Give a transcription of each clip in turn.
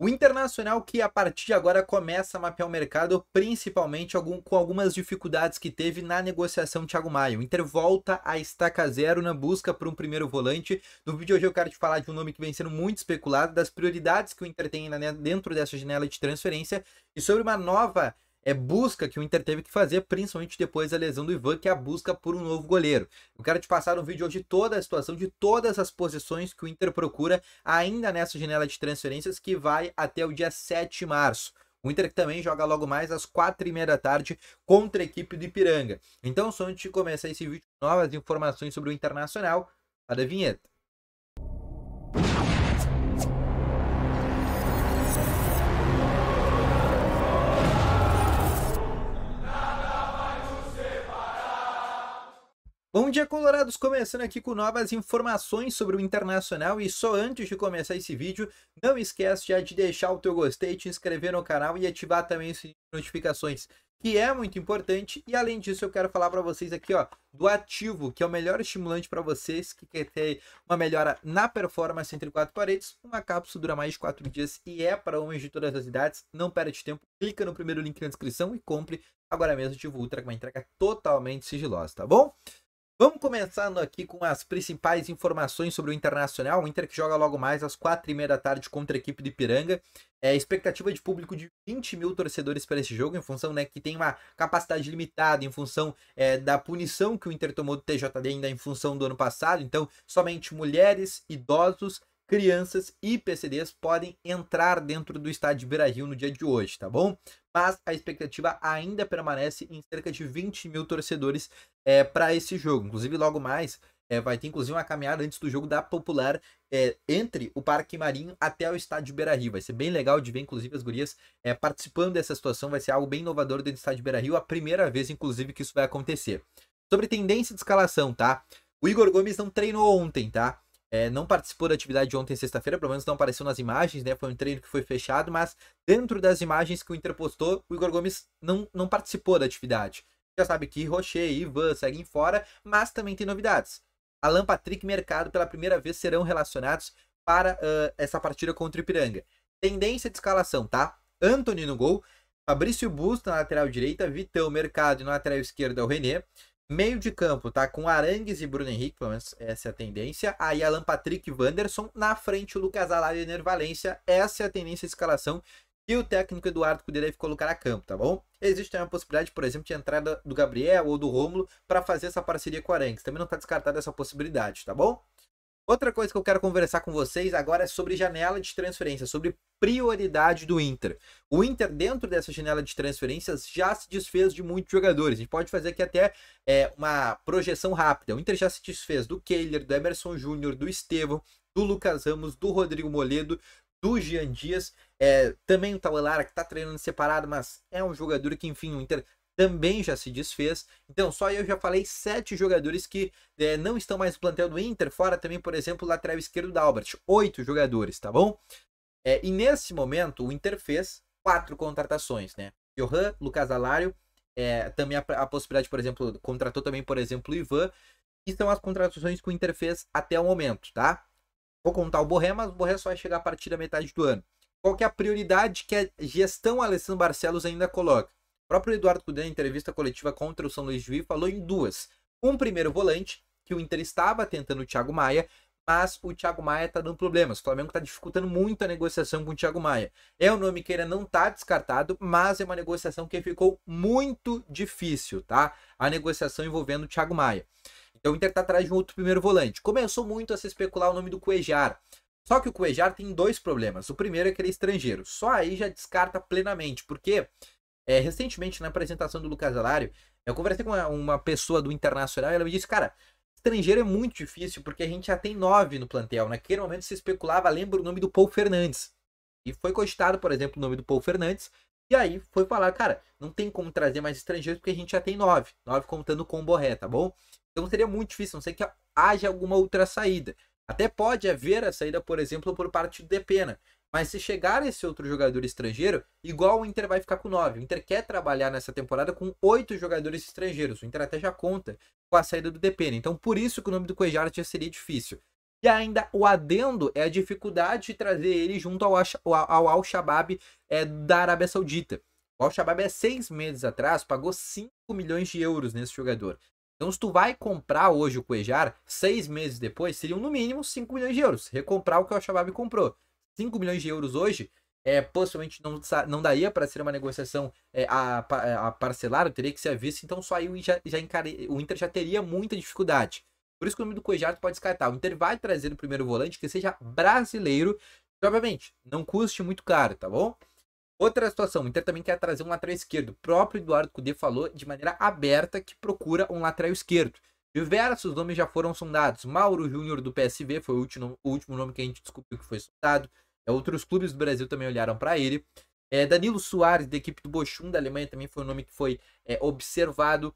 O Internacional que a partir de agora começa a mapear o mercado, principalmente algum, com algumas dificuldades que teve na negociação Thiago Maia. O Inter volta a estaca zero na busca por um primeiro volante. No vídeo hoje eu quero te falar de um nome que vem sendo muito especulado, das prioridades que o Inter tem né, dentro dessa janela de transferência e sobre uma nova é busca que o Inter teve que fazer, principalmente depois da lesão do Ivan, que é a busca por um novo goleiro. Eu quero te passar um vídeo hoje de toda a situação, de todas as posições que o Inter procura ainda nessa janela de transferências que vai até o dia 7 de março. O Inter também joga logo mais às quatro e meia da tarde contra a equipe do Ipiranga. Então, só antes de começar esse vídeo, novas informações sobre o Internacional, a vinheta. Bom dia, Colorados! Começando aqui com novas informações sobre o Internacional e só antes de começar esse vídeo, não esquece já de deixar o teu gostei, te inscrever no canal e ativar também o sininho de notificações, que é muito importante. E além disso, eu quero falar para vocês aqui ó, do Ativo, que é o melhor estimulante para vocês que quer ter uma melhora na performance entre quatro paredes. Uma cápsula dura mais de quatro dias e é para homens de todas as idades. Não perde tempo, clica no primeiro link na descrição e compre agora mesmo o Ativo Ultra com uma entrega totalmente sigilosa, tá bom? Vamos começando aqui com as principais informações sobre o Internacional. O Inter que joga logo mais às quatro e meia da tarde contra a equipe do Ipiranga. É, expectativa de público de 20 mil torcedores para esse jogo, em função né, que tem uma capacidade limitada, em função é, da punição que o Inter tomou do TJD ainda em função do ano passado. Então, somente mulheres, idosos crianças e PCDs podem entrar dentro do estádio de Beira-Rio no dia de hoje, tá bom? Mas a expectativa ainda permanece em cerca de 20 mil torcedores é, para esse jogo. Inclusive, logo mais, é, vai ter inclusive uma caminhada antes do jogo da Popular é, entre o Parque Marinho até o estádio de Beira Rio. Vai ser bem legal de ver, inclusive, as gurias é, participando dessa situação. Vai ser algo bem inovador dentro do estádio de Beira Rio. A primeira vez, inclusive, que isso vai acontecer. Sobre tendência de escalação, tá? O Igor Gomes não treinou ontem, tá? É, não participou da atividade de ontem, sexta-feira, pelo menos não apareceu nas imagens, né? Foi um treino que foi fechado, mas dentro das imagens que o Inter postou, o Igor Gomes não, não participou da atividade. Já sabe que Rocher e Ivan seguem fora, mas também tem novidades. Alan Patrick e Mercado pela primeira vez serão relacionados para uh, essa partida contra o Ipiranga. Tendência de escalação, tá? Anthony no gol, Fabrício Busto na lateral direita, Vitão Mercado na lateral esquerda, o René, Meio de campo, tá? Com Arangues e Bruno Henrique, pelo menos essa é a tendência. Aí Alan Patrick e Wanderson. Na frente, o Lucas Alara e Nervalência. Essa é a tendência de escalação e o técnico Eduardo Cudê deve colocar a campo, tá bom? Existe também a possibilidade, por exemplo, de entrada do Gabriel ou do Rômulo para fazer essa parceria com o Arangues. Também não está descartada essa possibilidade, tá bom? Outra coisa que eu quero conversar com vocês agora é sobre janela de transferência, sobre prioridade do Inter. O Inter, dentro dessa janela de transferências, já se desfez de muitos jogadores. A gente pode fazer aqui até é, uma projeção rápida. O Inter já se desfez do Kehler, do Emerson Júnior, do Estevão, do Lucas Ramos, do Rodrigo Moledo, do Jean Dias. É, também o Tauelara, que está treinando separado, mas é um jogador que, enfim, o Inter também já se desfez. Então, só eu já falei sete jogadores que é, não estão mais no plantel do Inter, fora também, por exemplo, o lateral esquerdo da Albert. Oito jogadores, tá bom? É, e nesse momento, o Inter fez quatro contratações, né? Johan, Lucas Alário, é, também a, a, possibilidade, por exemplo, contratou também, por exemplo, o Ivan. E são as contratações que o Inter fez até o momento, tá? Vou contar o Borré, mas o Borré só vai chegar a partir da metade do ano. Qual que é a prioridade que a gestão Alessandro Barcelos ainda coloca? O próprio Eduardo Cudê, em entrevista coletiva contra o São Luís Juiz, falou em duas. Um primeiro volante, que o Inter estava tentando o Thiago Maia, mas o Thiago Maia está dando problemas. O Flamengo está dificultando muito a negociação com o Thiago Maia. É um nome que ainda não está descartado, mas é uma negociação que ficou muito difícil, tá? A negociação envolvendo o Thiago Maia. Então o Inter está atrás de um outro primeiro volante. Começou muito a se especular o nome do Cuejar. Só que o Cuejar tem dois problemas. O primeiro é que ele é estrangeiro. Só aí já descarta plenamente, porque é, recentemente, na apresentação do Lucas Alário, eu conversei com uma, uma pessoa do Internacional e ela me disse, cara, estrangeiro é muito difícil porque a gente já tem nove no plantel. Né? Naquele momento se especulava, lembra o nome do Paul Fernandes. E foi cogitado, por exemplo, o nome do Paul Fernandes. E aí foi falar, cara, não tem como trazer mais estrangeiros porque a gente já tem nove. Nove contando com o Borré, tá bom? Então seria muito difícil, não sei que haja alguma outra saída. Até pode haver a saída, por exemplo, por parte do Depena. Né? Mas se chegar esse outro jogador estrangeiro, igual o Inter vai ficar com 9. O Inter quer trabalhar nessa temporada com 8 jogadores estrangeiros. O Inter até já conta com a saída do Depê. Então, por isso que o nome do Cuejar já seria difícil. E ainda o adendo é a dificuldade de trazer ele junto ao, ao Al-Shabaab é, da Arábia Saudita. O Al-Shabaab, há seis meses atrás, pagou 5 milhões de euros nesse jogador. Então, se tu vai comprar hoje o Cuejar, seis meses depois, seriam no mínimo 5 milhões de euros. Recomprar o que o Al-Shabaab comprou. 5 milhões de euros hoje, é, possivelmente não, não daria para ser uma negociação é, a, é, a, parcelar, teria que ser a vista, então só aí o, já, já encare... o Inter já teria muita dificuldade. Por isso que o nome do Cojato pode descartar. O Inter vai trazer o primeiro volante que seja brasileiro, que obviamente não custe muito caro, tá bom? Outra situação, o Inter também quer trazer um lateral esquerdo. O próprio Eduardo Cudê falou de maneira aberta que procura um lateral esquerdo. Diversos nomes já foram sondados. Mauro Júnior do PSV foi o último, o último nome que a gente descobriu que foi sondado. É, outros clubes do Brasil também olharam para ele. É, Danilo Soares, da equipe do Bochum da Alemanha, também foi um nome que foi é, observado.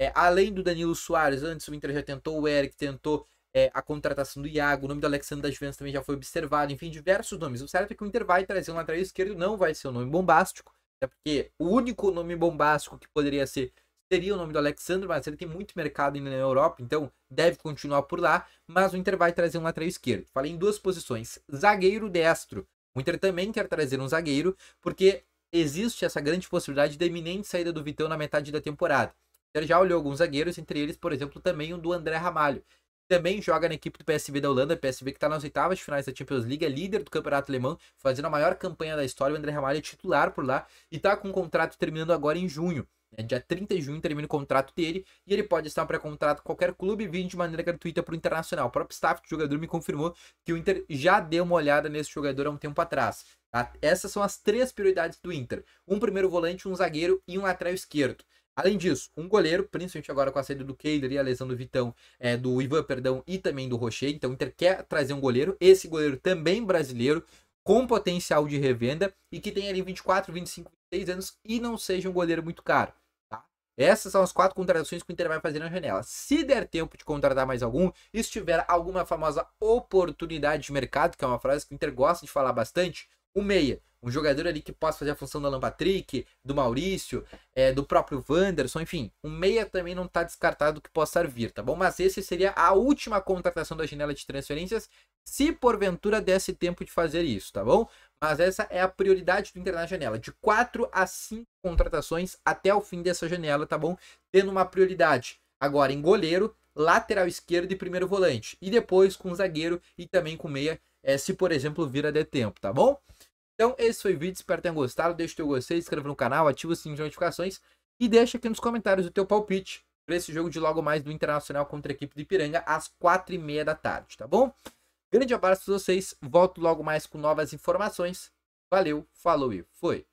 É, além do Danilo Soares, antes o Inter já tentou o Eric, tentou é, a contratação do Iago, o nome do Alexandre da Juventus também já foi observado, enfim, diversos nomes. O certo é que o Inter vai trazer um lateral esquerdo, não vai ser um nome bombástico, até porque o único nome bombástico que poderia ser seria o nome do Alexandre, mas ele tem muito mercado ainda na Europa, então deve continuar por lá, mas o Inter vai trazer um lateral esquerdo. Falei em duas posições, zagueiro destro. O Inter também quer trazer um zagueiro, porque existe essa grande possibilidade da iminente saída do Vitão na metade da temporada. O Inter já olhou alguns zagueiros, entre eles, por exemplo, também o um do André Ramalho. Também joga na equipe do PSV da Holanda, PSV que está nas oitavas de finais da Champions League, é líder do campeonato alemão, fazendo a maior campanha da história. O André Ramalho é titular por lá e está com um contrato terminando agora em junho. Né? Dia 30 de junho termina o contrato dele e ele pode estar para contrato qualquer clube vindo de maneira gratuita para o Internacional. O próprio staff do jogador me confirmou que o Inter já deu uma olhada nesse jogador há um tempo atrás. Tá? Essas são as três prioridades do Inter: um primeiro volante, um zagueiro e um lateral esquerdo. Além disso, um goleiro, principalmente agora com a saída do Keider e a lesão do Vitão, é, do Ivan, perdão, e também do Rocher. Então o Inter quer trazer um goleiro, esse goleiro também brasileiro, com potencial de revenda e que tenha ali 24, 25, 26 anos e não seja um goleiro muito caro. Essas são as quatro contratações que o Inter vai fazer na janela. Se der tempo de contratar mais algum, e se tiver alguma famosa oportunidade de mercado, que é uma frase que o Inter gosta de falar bastante, o meia. Um jogador ali que possa fazer a função do Alan Patrick, do Maurício, é, do próprio Wanderson, enfim. O meia também não está descartado que possa vir, tá bom? Mas esse seria a última contratação da janela de transferências, se porventura desse tempo de fazer isso, tá bom? Mas essa é a prioridade do Inter na janela, de 4 a 5 contratações até o fim dessa janela, tá bom? Tendo uma prioridade agora em goleiro, lateral esquerdo e primeiro volante. E depois com zagueiro e também com meia, é, se por exemplo vir a der tempo, tá bom? Então, esse foi o vídeo, espero que tenham gostado. Deixa o teu gostei, se inscreva no canal, ativa o sininho de notificações e deixa aqui nos comentários o teu palpite para esse jogo de logo mais do Internacional contra a equipe de Ipiranga às 4h30 da tarde, tá bom? Grande abraço a vocês, volto logo mais com novas informações. Valeu, falou e fui!